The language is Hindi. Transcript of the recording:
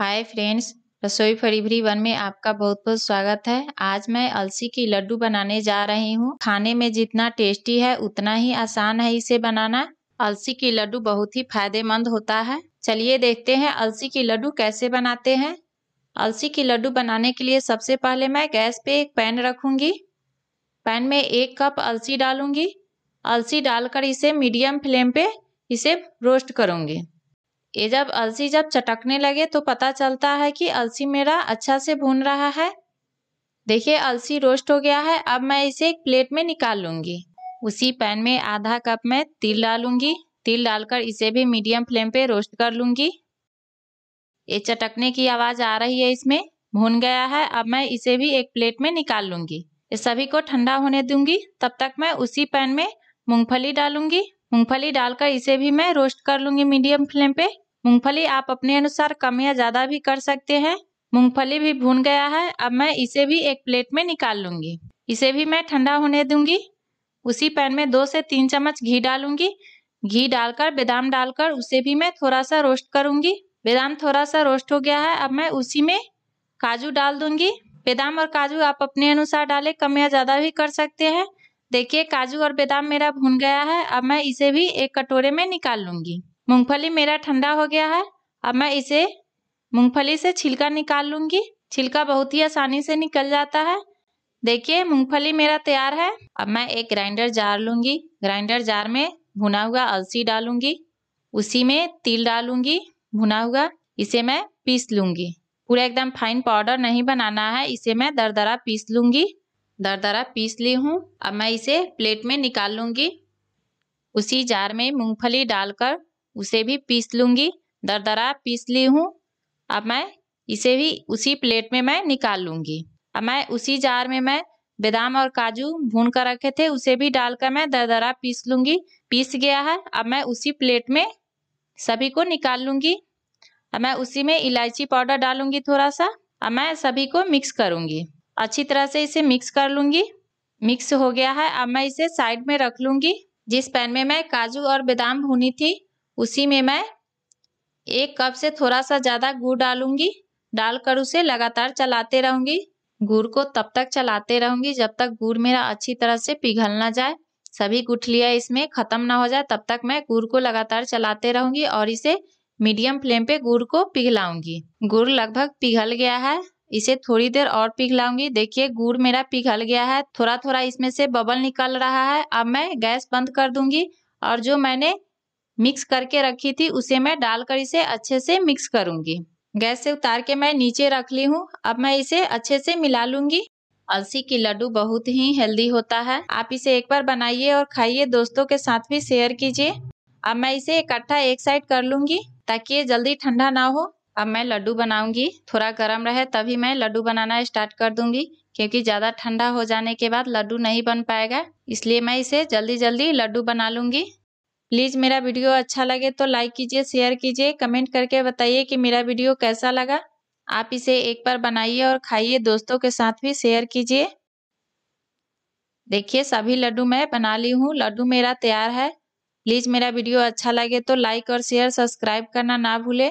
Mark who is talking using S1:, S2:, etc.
S1: हाय फ्रेंड्स रसोई फरीभरी वन में आपका बहुत बहुत स्वागत है आज मैं अलसी की लड्डू बनाने जा रही हूँ खाने में जितना टेस्टी है उतना ही आसान है इसे बनाना अलसी की लड्डू बहुत ही फायदेमंद होता है चलिए देखते हैं अलसी की लड्डू कैसे बनाते हैं अलसी की लड्डू बनाने के लिए सबसे पहले मैं गैस पे एक पैन रखूंगी पैन में एक कप अलसी डालूंगी अलसी डालकर इसे मीडियम फ्लेम पे इसे रोस्ट करूंगी ये जब अलसी जब चटकने लगे तो पता चलता है कि अलसी मेरा अच्छा से भून रहा है देखिए अलसी रोस्ट हो गया है अब मैं इसे एक प्लेट में निकाल लूंगी उसी पैन में आधा कप में तिल डालूंगी तिल डालकर इसे भी मीडियम फ्लेम पे रोस्ट कर लूंगी ये चटकने की आवाज़ आ रही है इसमें भून गया है अब मैं इसे भी एक प्लेट में निकाल लूंगी ये सभी को ठंडा होने दूंगी तब तक मैं उसी पैन में मूंगफली डालूंगी मूंगफली डालकर इसे भी मैं रोस्ट कर लूंगी मीडियम फ्लेम पे मूंगफली आप अपने अनुसार कम या ज़्यादा भी कर सकते हैं मूंगफली भी भून गया है अब मैं इसे भी एक प्लेट में निकाल लूंगी इसे भी मैं ठंडा होने दूंगी उसी पैन में दो से तीन चम्मच घी डालूंगी घी डालकर बादाम डालकर उसे भी मैं थोड़ा सा रोस्ट करूंगी बादाम थोड़ा सा रोस्ट हो गया है अब मैं उसी में काजू डाल दूंगी बादाम और काजू आप अपने अनुसार डालें कम या ज़्यादा भी कर सकते हैं देखिए काजू और बादाम मेरा भुन गया है अब मैं इसे भी एक कटोरे में निकाल लूंगी मूंगफली मेरा ठंडा हो गया है अब मैं इसे मूंगफली से छिलका निकाल लूंगी छिलका बहुत ही आसानी से निकल जाता है देखिए मूंगफली मेरा तैयार है अब मैं एक ग्राइंडर जार लूंगी ग्राइंडर जार में भुना हुआ अलसी डालूंगी उसी में तिल डालूंगी भुना हुआ इसे मैं पीस लूंगी पूरा एकदम फाइन पाउडर नहीं बनाना है इसे मैं दरदरा पीस लूंगी दर दरा पीस ली हूँ अब मैं इसे प्लेट में निकाल लूँगी उसी जार में मूंगफली डालकर उसे भी पीस लूँगी दर दरा पीस ली हूँ अब मैं इसे भी उसी प्लेट में मैं निकाल लूँगी अब मैं उसी जार में मैं बादाम और काजू भून कर रखे थे उसे भी डालकर मैं दरदरा पीस लूँगी पीस गया है अब मैं उसी प्लेट में सभी को निकाल लूँगी अब मैं उसी में इलायची पाउडर डालूँगी थोड़ा सा अब मैं सभी को मिक्स करूँगी अच्छी तरह से इसे मिक्स कर लूँगी मिक्स हो गया है अब मैं इसे साइड में रख लूँगी जिस पैन में मैं काजू और बादाम भुनी थी उसी में मैं एक कप से थोड़ा सा ज़्यादा गुड़ डालूंगी डालकर उसे लगातार चलाते रहूंगी गुड़ को तब तक चलाते रहूंगी जब तक गुड़ मेरा अच्छी तरह से पिघल ना जाए सभी गुठलियाँ इसमें ख़त्म ना हो जाए तब तक मैं गुड़ को लगातार चलाते रहूंगी और इसे मीडियम फ्लेम पे गुड़ को पिघलाऊंगी गुड़ लगभग पिघल गया है इसे थोड़ी देर और पिघलाऊंगी देखिए गुड़ मेरा पिघल गया है थोड़ा थोड़ा इसमें से बबल निकल रहा है अब मैं गैस बंद कर दूंगी और जो मैंने मिक्स करके रखी थी उसे मैं डालकर इसे अच्छे से मिक्स करूंगी गैस से उतार के मैं नीचे रख ली हूँ अब मैं इसे अच्छे से मिला लूंगी अलसी की लड्डू बहुत ही हेल्दी होता है आप इसे एक बार बनाइए और खाइए दोस्तों के साथ भी शेयर कीजिए अब मैं इसे इकट्ठा एक, एक साइड कर लूंगी ताकि ये जल्दी ठंडा ना हो अब मैं लड्डू बनाऊंगी थोड़ा गर्म रहे तभी मैं लड्डू बनाना स्टार्ट कर दूंगी क्योंकि ज़्यादा ठंडा हो जाने के बाद लड्डू नहीं बन पाएगा इसलिए मैं इसे जल्दी जल्दी लड्डू बना लूँगी प्लीज़ मेरा वीडियो अच्छा लगे तो लाइक कीजिए शेयर कीजिए कमेंट करके बताइए कि मेरा वीडियो कैसा लगा आप इसे एक बार बनाइए और खाइए दोस्तों के साथ भी शेयर कीजिए देखिए सभी लड्डू मैं बना ली हूँ लड्डू मेरा तैयार है प्लीज़ मेरा वीडियो अच्छा लगे तो लाइक और शेयर सब्सक्राइब करना ना भूले